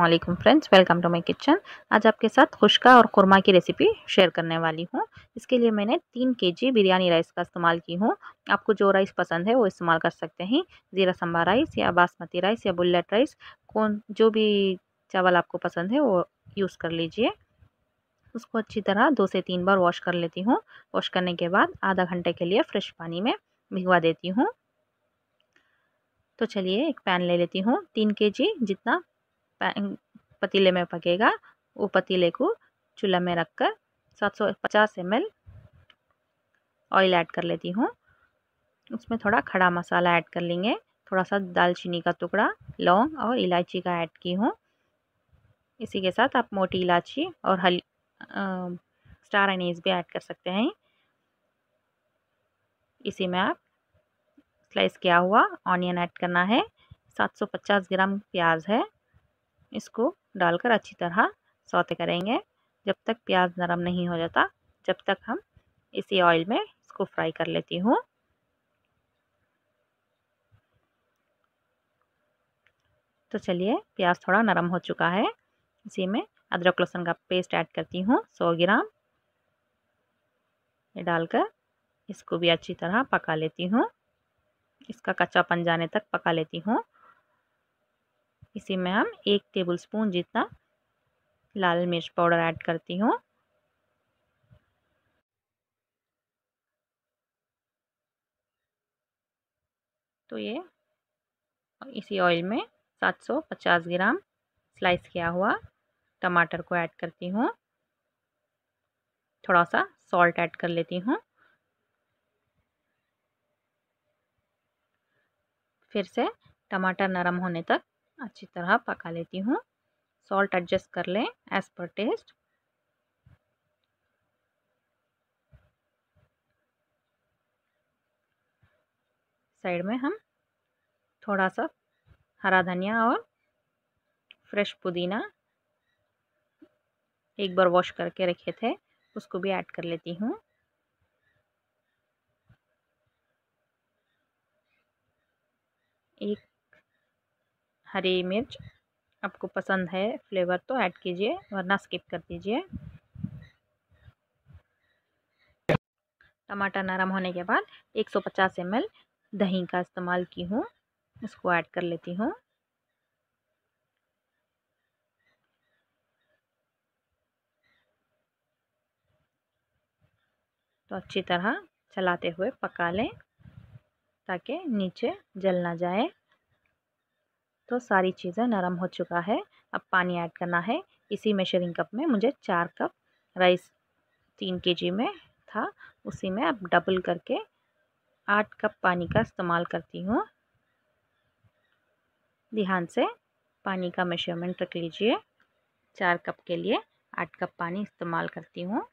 Aslam friends welcome to my kitchen आज आपके साथ खुशका और कुरमा की रेसिपी शेयर करने वाली हूँ इसके लिए मैंने तीन केजी बिरयानी राइस का इस्तेमाल की हूँ आपको जो राइस पसंद है वो इस्तेमाल कर सकते हैं ज़ीरा संभा राइस या बासमती राइस या बुलेट राइस कौन जो भी चावल आपको पसंद है वो यूज़ कर लीजिए उसको अच्छी तरह दो से तीन बार वॉश कर लेती हूँ वॉश करने के बाद आधा घंटे के लिए फ्रेश पानी में भिगवा देती हूँ तो चलिए एक पैन ले लेती हूँ तीन के जी जितना पतीले में पकेगा वो पतीले को चूल्हा में रखकर 750 एल ऑयल ऐड कर लेती हूँ उसमें थोड़ा खड़ा मसाला ऐड कर लेंगे थोड़ा सा दालचीनी का टुकड़ा लौंग और इलायची का ऐड की हूँ इसी के साथ आप मोटी इलायची और हल स्टार अनीस भी ऐड कर सकते हैं इसी में आप स्लाइस किया हुआ ऑनियन ऐड करना है 750 ग्राम प्याज है इसको डालकर अच्छी तरह सौते करेंगे जब तक प्याज नरम नहीं हो जाता जब तक हम इसी ऑयल में इसको फ्राई कर लेती हूँ तो चलिए प्याज थोड़ा नरम हो चुका है इसी में अदरक लहसुन का पेस्ट ऐड करती हूँ सौ ग्राम ये डालकर इसको भी अच्छी तरह पका लेती हूँ इसका कच्चापन जाने तक पका लेती हूँ इसी में हम एक टेबलस्पून जितना लाल मिर्च पाउडर ऐड करती हूँ तो ये इसी ऑयल में 750 ग्राम स्लाइस किया हुआ टमाटर को ऐड करती हूँ थोड़ा सा सॉल्ट ऐड कर लेती हूँ फिर से टमाटर नरम होने तक अच्छी तरह पका लेती हूँ सॉल्ट एडजस्ट कर लें एज़ पर टेस्ट साइड में हम थोड़ा सा हरा धनिया और फ्रेश पुदीना एक बार वॉश करके रखे थे उसको भी ऐड कर लेती हूँ एक हरी मिर्च आपको पसंद है फ्लेवर तो ऐड कीजिए वरना स्किप कर दीजिए टमाटर नरम होने के बाद 150 सौ दही का इस्तेमाल की हूँ इसको ऐड कर लेती हूँ तो अच्छी तरह चलाते हुए पका लें ताकि नीचे जल ना जाए तो सारी चीज़ें नरम हो चुका है अब पानी ऐड करना है इसी मेजरिंग कप में मुझे चार कप राइस तीन के में था उसी में अब डबल करके आठ कप पानी का इस्तेमाल करती हूँ ध्यान से पानी का मेजरमेंट रख लीजिए चार कप के लिए आठ कप पानी इस्तेमाल करती हूँ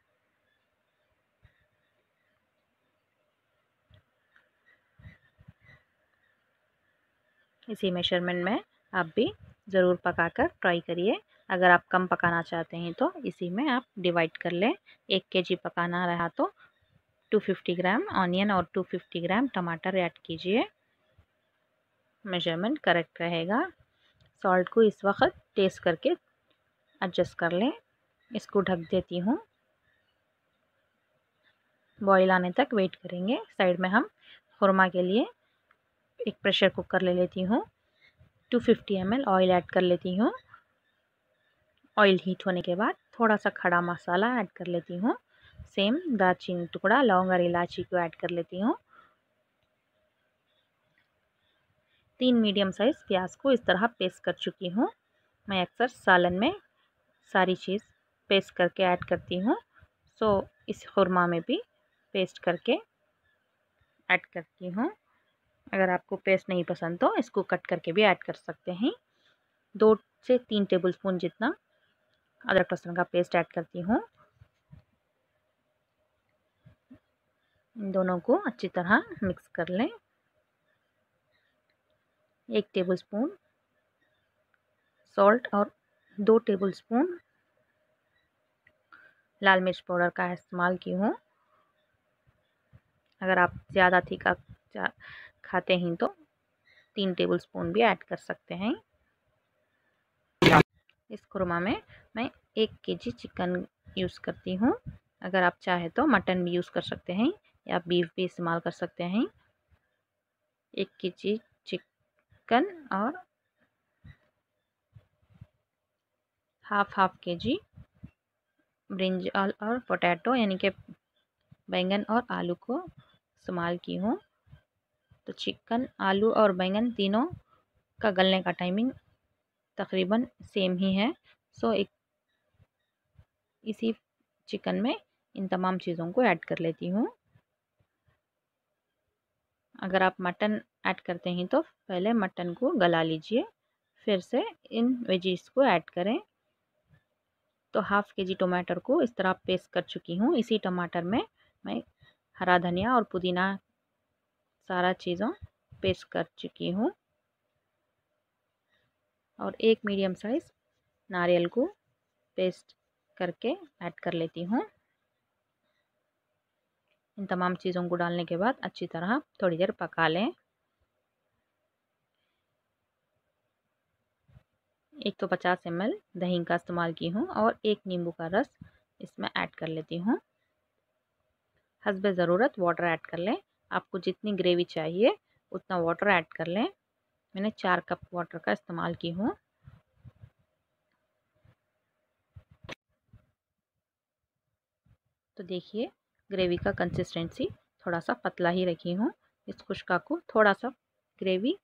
इसी मेजरमेंट में आप भी ज़रूर पका कर ट्राई करिए अगर आप कम पकाना चाहते हैं तो इसी में आप डिवाइड कर लें एक के जी पकाना रहा तो 250 ग्राम ऑनियन और 250 ग्राम टमाटर ऐड कीजिए मेजरमेंट करेक्ट रहेगा सॉल्ट को इस वक्त टेस्ट करके एडजस्ट कर लें इसको ढक देती हूँ बॉईल आने तक वेट करेंगे साइड में हम खुरमा के लिए एक प्रेशर कुकर ले लेती हूँ two fifty M L oil add कर लेती हूँ ऑयल हीट होने के बाद थोड़ा सा खड़ा मसाला ऐड कर लेती हूँ सेम दालचीनी टुकड़ा लौंग और इलायची को ऐड कर लेती हूँ तीन मीडियम साइज़ प्याज को इस तरह पेस्ट कर चुकी हूँ मैं अक्सर सालन में सारी चीज़ पेस्ट करके ऐड करती हूँ सो इस खुरमा में भी पेस्ट करके ऐड करती हूँ अगर आपको पेस्ट नहीं पसंद तो इसको कट करके भी ऐड कर सकते हैं दो से तीन टेबल स्पून जितना अदरक लहसुन का पेस्ट ऐड करती हूँ दोनों को अच्छी तरह मिक्स कर लें एक टेबल स्पून सॉल्ट और दो टेबल स्पून लाल मिर्च पाउडर का इस्तेमाल की हूँ अगर आप ज़्यादा तीखा खाते हैं तो तीन टेबल स्पून भी ऐड कर सकते हैं इस कुरमा में मैं एक केजी चिकन यूज़ करती हूँ अगर आप चाहे तो मटन भी यूज़ कर सकते हैं या बीफ भी इस्तेमाल कर सकते हैं एक केजी चिकन और half half K G brinjal और पोटैटो यानी कि बैंगन और आलू को इस्तेमाल की हूँ तो चिकन आलू और बैंगन तीनों का गलने का टाइमिंग तकरीबन सेम ही है सो एक इसी चिकन में इन तमाम चीज़ों को ऐड कर लेती हूँ अगर आप मटन ऐड करते हैं तो पहले मटन को गला लीजिए फिर से इन वेजीज को ऐड करें तो हाफ़ के जी टमाटर को इस तरह पेस्ट कर चुकी हूँ इसी टमाटर में मैं हरा धनिया और पुदीना सारा चीज़ों पेस्ट कर चुकी हूँ और एक मीडियम साइज़ नारियल को पेस्ट करके ऐड कर लेती हूँ इन तमाम चीज़ों को डालने के बाद अच्छी तरह थोड़ी देर पका लें एक तो पचास एम दही का इस्तेमाल की हूँ और एक नींबू का रस इसमें ऐड कर लेती हूँ हसब ज़रूरत वाटर ऐड कर लें आपको जितनी ग्रेवी चाहिए उतना वाटर ऐड कर लें मैंने चार कप वाटर का इस्तेमाल की हूँ तो देखिए ग्रेवी का कंसिस्टेंसी थोड़ा सा पतला ही रखी हूँ इस खुशका को थोड़ा सा ग्रेवी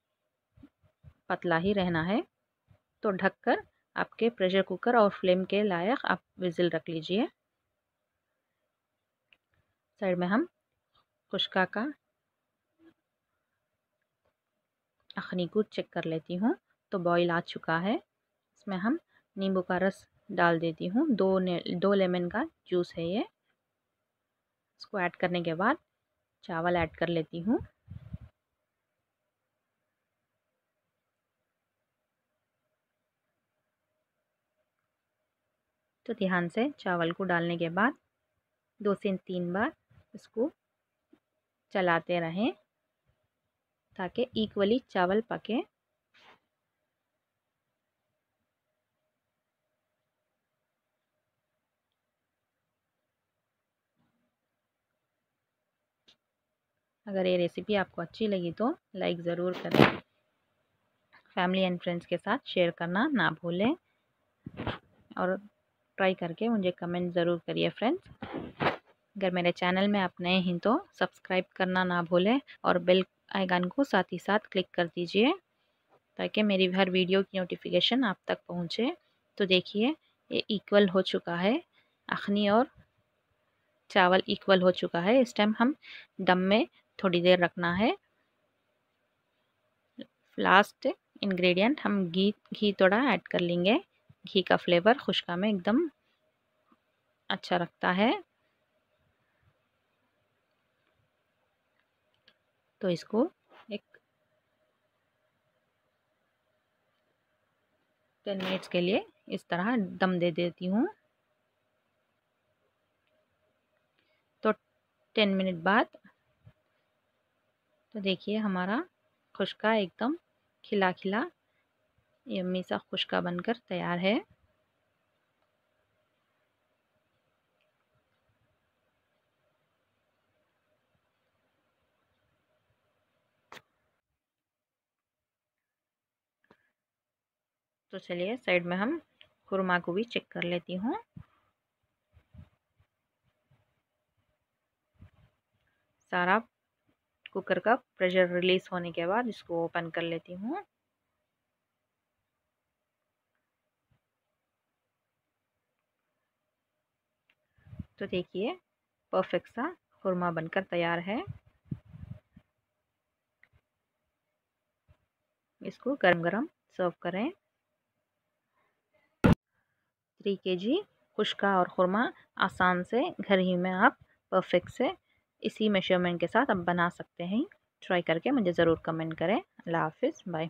पतला ही रहना है तो ढककर आपके प्रेशर कुकर और फ्लेम के लायक आप विजिल रख लीजिए साइड में हम खुशका का अखनी को चेक कर लेती हूँ तो बॉईल आ चुका है इसमें हम नींबू का रस डाल देती हूँ दो ने दो लेमन का जूस है ये इसको ऐड करने के बाद चावल ऐड कर लेती हूँ तो ध्यान से चावल को डालने के बाद दो से तीन बार इसको चलाते रहें ताकि इक्वली चावल पके अगर ये रेसिपी आपको अच्छी लगी तो लाइक ज़रूर करें फैमिली एंड फ्रेंड्स के साथ शेयर करना ना भूलें और ट्राई करके मुझे कमेंट ज़रूर करिए फ्रेंड्स अगर मेरे चैनल में आप नए हैं तो सब्सक्राइब करना ना भूलें और बेल आइकन को साथ ही साथ क्लिक कर दीजिए ताकि मेरी हर वीडियो की नोटिफिकेशन आप तक पहुंचे तो देखिए ये इक्वल हो चुका है अखनी और चावल इक्वल हो चुका है इस टाइम हम दम में थोड़ी देर रखना है लास्ट इंग्रेडिएंट हम घी घी थोड़ा ऐड कर लेंगे घी का फ्लेवर खुशका में एकदम अच्छा रखता है तो इसको एक टेन मिनट्स के लिए इस तरह दम दे देती हूँ तो टेन मिनट बाद तो देखिए हमारा खुशका एकदम खिला खिला यम्मी सा खुशका बनकर तैयार है तो चलिए साइड में हम खुरमा को भी चेक कर लेती हूँ सारा कुकर का प्रेशर रिलीज होने के बाद इसको ओपन कर लेती हूँ तो देखिए परफेक्ट सा खुरमा बनकर तैयार है इसको गरम गरम सर्व करें थ्री के जी खुशका और खुरमा आसान से घर ही में आप परफेक्ट से इसी मेजरमेंट के साथ आप बना सकते हैं ट्राई करके मुझे ज़रूर कमेंट करें अल्लाह हाफिज़ बाय